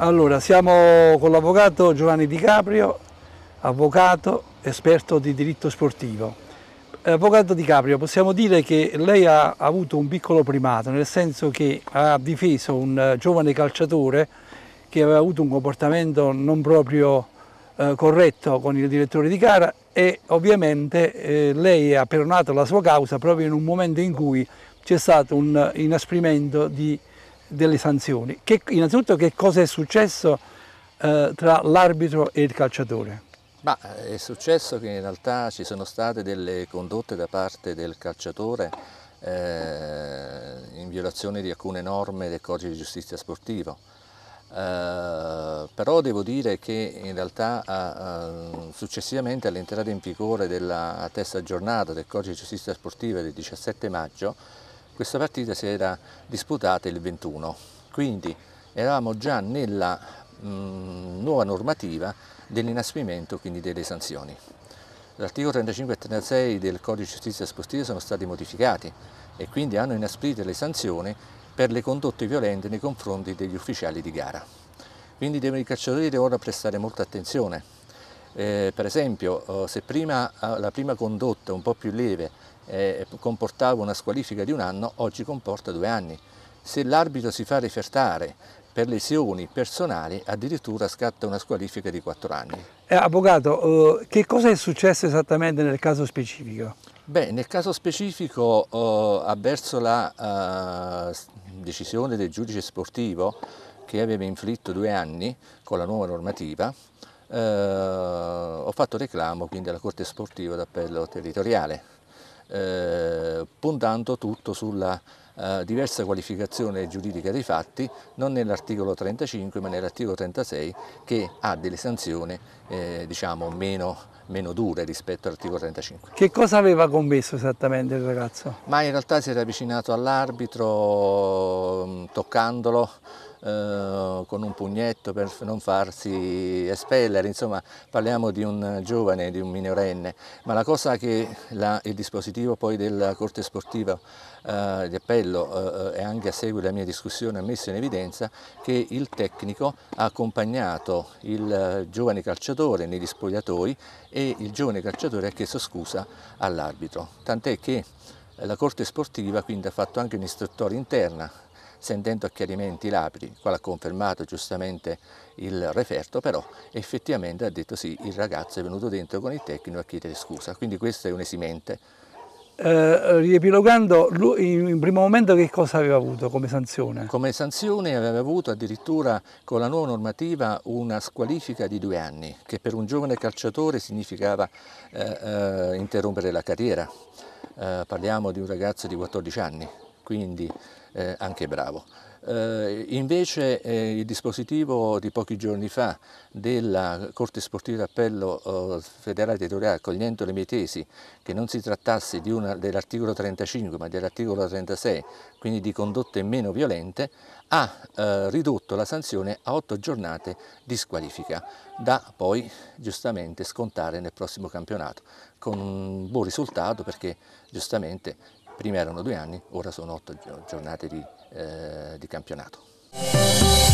Allora, siamo con l'avvocato Giovanni Di Caprio, avvocato esperto di diritto sportivo. Eh, avvocato Di Caprio, possiamo dire che lei ha avuto un piccolo primato, nel senso che ha difeso un eh, giovane calciatore che aveva avuto un comportamento non proprio eh, corretto con il direttore di gara e ovviamente eh, lei ha peronato la sua causa proprio in un momento in cui c'è stato un inasprimento di delle sanzioni. Che, innanzitutto che cosa è successo eh, tra l'arbitro e il calciatore? Ma eh, è successo che in realtà ci sono state delle condotte da parte del calciatore eh, in violazione di alcune norme del codice di giustizia sportivo. Eh, però devo dire che in realtà eh, successivamente all'entrata in vigore della terza giornata del codice di giustizia sportiva del 17 maggio questa partita si era disputata il 21, quindi eravamo già nella mh, mm, nuova normativa dell'inasprimento, quindi delle sanzioni. L'articolo 35 e 36 del codice di giustizia spostile sono stati modificati e quindi hanno inasprito le sanzioni per le condotte violente nei confronti degli ufficiali di gara. Quindi i calciatori devono prestare molta attenzione eh, per esempio, oh, se prima ah, la prima condotta un po' più lieve eh, comportava una squalifica di un anno, oggi comporta due anni. Se l'arbitro si fa rifertare per lesioni personali, addirittura scatta una squalifica di quattro anni. Eh, avvocato, oh, che cosa è successo esattamente nel caso specifico? Beh, nel caso specifico, eh, avverso la eh, decisione del giudice sportivo che aveva inflitto due anni con la nuova normativa, eh, ho fatto reclamo quindi alla Corte Sportiva d'Appello Territoriale, eh, puntando tutto sulla eh, diversa qualificazione giuridica dei fatti, non nell'articolo 35 ma nell'articolo 36 che ha delle sanzioni eh, diciamo meno meno dure rispetto all'articolo 35. Che cosa aveva commesso esattamente il ragazzo? Ma in realtà si era avvicinato all'arbitro mm, toccandolo, eh, con un pugnetto per non farsi espellere, insomma parliamo di un giovane, di un minorenne, ma la cosa che la, il dispositivo poi della Corte Sportiva eh, di appello eh, eh, e anche a seguito della mia discussione ha messo in evidenza che il tecnico ha accompagnato il giovane calciatore negli spogliatoi e il giovane calciatore ha chiesto scusa all'arbitro, tant'è che la Corte Sportiva quindi ha fatto anche un'istruttoria interna sentendo acchiarimenti lapidi, quale ha confermato giustamente il referto, però effettivamente ha detto sì, il ragazzo è venuto dentro con il tecnico a chiedere scusa, quindi questo è un esimente. Eh, eh, riepilogando, lui in primo momento che cosa aveva avuto come sanzione? Come sanzione aveva avuto addirittura con la nuova normativa una squalifica di due anni, che per un giovane calciatore significava eh, eh, interrompere la carriera. Eh, parliamo di un ragazzo di 14 anni, quindi eh, anche bravo. Eh, invece eh, il dispositivo di pochi giorni fa della Corte Sportiva d'Appello eh, Federale Territoriale, accogliendo le mie tesi, che non si trattasse dell'articolo 35 ma dell'articolo 36, quindi di condotte meno violente, ha eh, ridotto la sanzione a otto giornate di squalifica, da poi giustamente scontare nel prossimo campionato, con un buon risultato perché giustamente prima erano due anni, ora sono otto giornate di, eh, di campionato.